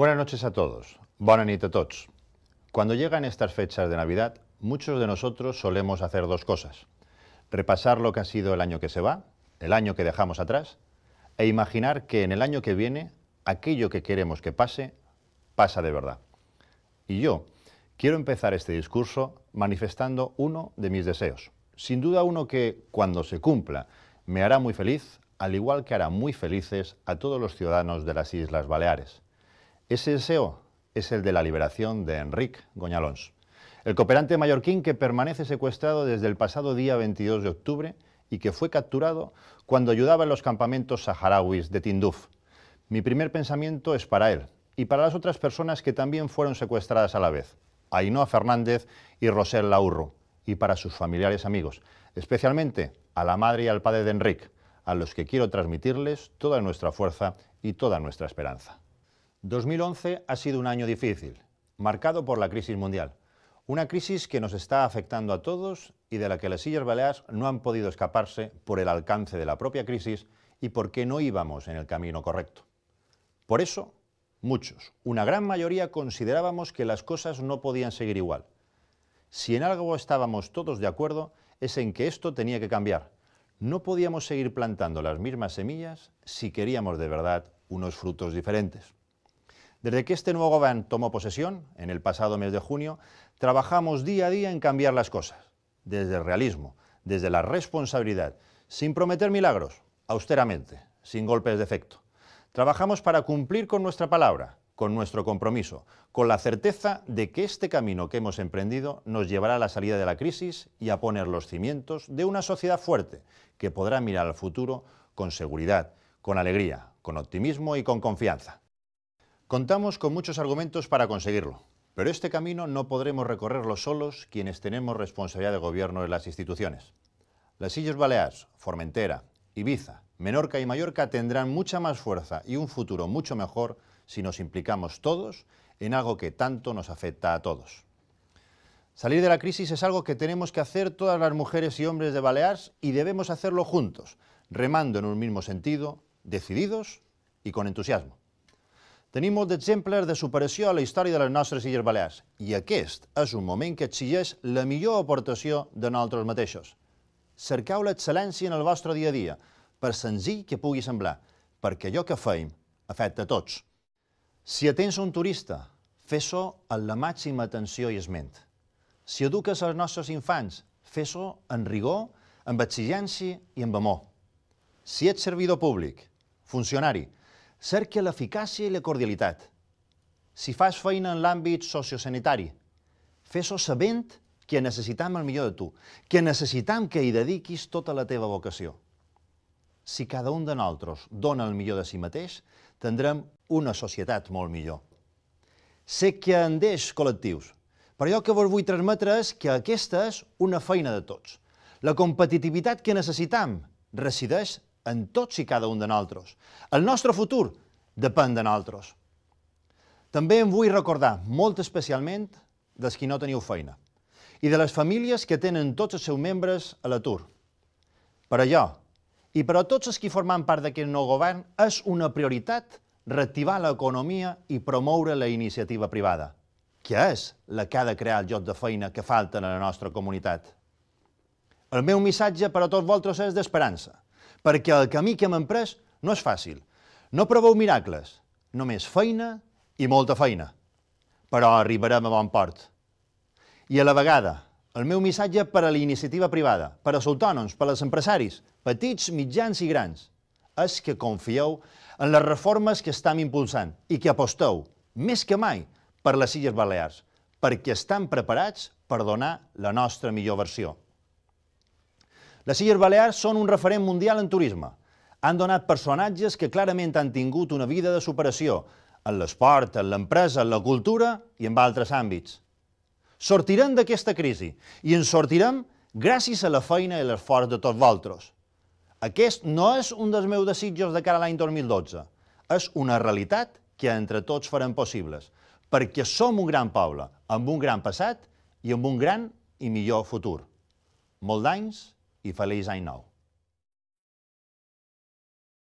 Buenas noches a todos. Buenas noches a todos. Cuando llegan estas fechas de Navidad, muchos de nosotros solemos hacer dos cosas. Repasar lo que ha sido el año que se va, el año que dejamos atrás, e imaginar que en el año que viene aquello que queremos que pase, pasa de verdad. Y yo quiero empezar este discurso manifestando uno de mis deseos. Sin duda uno que, cuando se cumpla, me hará muy feliz, al igual que hará muy felices a todos los ciudadanos de las Islas Baleares. Ese deseo es el de la liberación de Enrique Goñalons, el cooperante mallorquín que permanece secuestrado desde el pasado día 22 de octubre y que fue capturado cuando ayudaba en los campamentos saharauis de Tinduf. Mi primer pensamiento es para él y para las otras personas que también fueron secuestradas a la vez, Ainhoa Fernández y Rosel Laurro, y para sus familiares amigos, especialmente a la madre y al padre de Enrique, a los que quiero transmitirles toda nuestra fuerza y toda nuestra esperanza. 2011 ha sido un año difícil, marcado por la crisis mundial. Una crisis que nos está afectando a todos y de la que las Sillas Baleares no han podido escaparse por el alcance de la propia crisis y porque no íbamos en el camino correcto. Por eso, muchos, una gran mayoría, considerábamos que las cosas no podían seguir igual. Si en algo estábamos todos de acuerdo, es en que esto tenía que cambiar. No podíamos seguir plantando las mismas semillas si queríamos de verdad unos frutos diferentes. Desde que este nuevo gobierno tomó posesión, en el pasado mes de junio, trabajamos día a día en cambiar las cosas, desde el realismo, desde la responsabilidad, sin prometer milagros, austeramente, sin golpes de efecto. Trabajamos para cumplir con nuestra palabra, con nuestro compromiso, con la certeza de que este camino que hemos emprendido nos llevará a la salida de la crisis y a poner los cimientos de una sociedad fuerte que podrá mirar al futuro con seguridad, con alegría, con optimismo y con confianza. Contamos con muchos argumentos para conseguirlo, pero este camino no podremos recorrerlo solos quienes tenemos responsabilidad de gobierno en las instituciones. Las Islas Baleares, Formentera, Ibiza, Menorca y Mallorca tendrán mucha más fuerza y un futuro mucho mejor si nos implicamos todos en algo que tanto nos afecta a todos. Salir de la crisis es algo que tenemos que hacer todas las mujeres y hombres de Baleares y debemos hacerlo juntos, remando en un mismo sentido, decididos y con entusiasmo. Tenim molts exemples de superació a la història de les nostres Illes Balears i aquest és un moment que exigeix la millor aportació de nosaltres mateixos. Cercau l'excel·lència en el vostre dia a dia, per senzill que pugui semblar, perquè allò que feim afecta a tots. Si atens un turista, fes-ho amb la màxima atenció i esment. Si eduques els nostres infants, fes-ho en rigor, amb exigència i amb amor. Si ets servidor públic, funcionari, funcionari, cerca l'eficàcia i la cordialitat. Si fas feina en l'àmbit sociosanitari, fes-ho sabent que necessitam el millor de tu, que necessitam que hi dediquis tota la teva vocació. Si cada un de nosaltres dona el millor de si mateix, tindrem una societat molt millor. Sé que en deix col·lectius, però jo que vos vull transmetre és que aquesta és una feina de tots. La competitivitat que necessitam resideix en tots i cada un de nosaltres. El nostre futur depèn de nosaltres. També em vull recordar molt especialment dels qui no teniu feina i de les famílies que tenen tots els seus membres a l'atur. Per allò, i per a tots els qui formen part d'aquest nou govern, és una prioritat reactivar l'economia i promoure la iniciativa privada, que és la que ha de crear el joc de feina que falten a la nostra comunitat. El meu missatge per a tots vosaltres és d'esperança perquè el camí que hem emprès no és fàcil. No proveu miracles, només feina i molta feina. Però arribarem a bon port. I a la vegada, el meu missatge per a la iniciativa privada, per als autònoms, per als empresaris, petits, mitjans i grans, és que confieu en les reformes que estem impulsant i que aposteu, més que mai, per les Illes Balears, perquè estan preparats per donar la nostra millor versió. Les Illes Balears són un referent mundial en turisme. Han donat personatges que clarament han tingut una vida de superació en l'esport, en l'empresa, en la cultura i en altres àmbits. Sortirem d'aquesta crisi i en sortirem gràcies a la feina i l'esforç de tots vosaltres. Aquest no és un dels meus desitjos de cara a l'any 2012. És una realitat que entre tots farem possibles, perquè som un gran poble, amb un gran passat i amb un gran i millor futur. Molt d'anys i feliç any nou.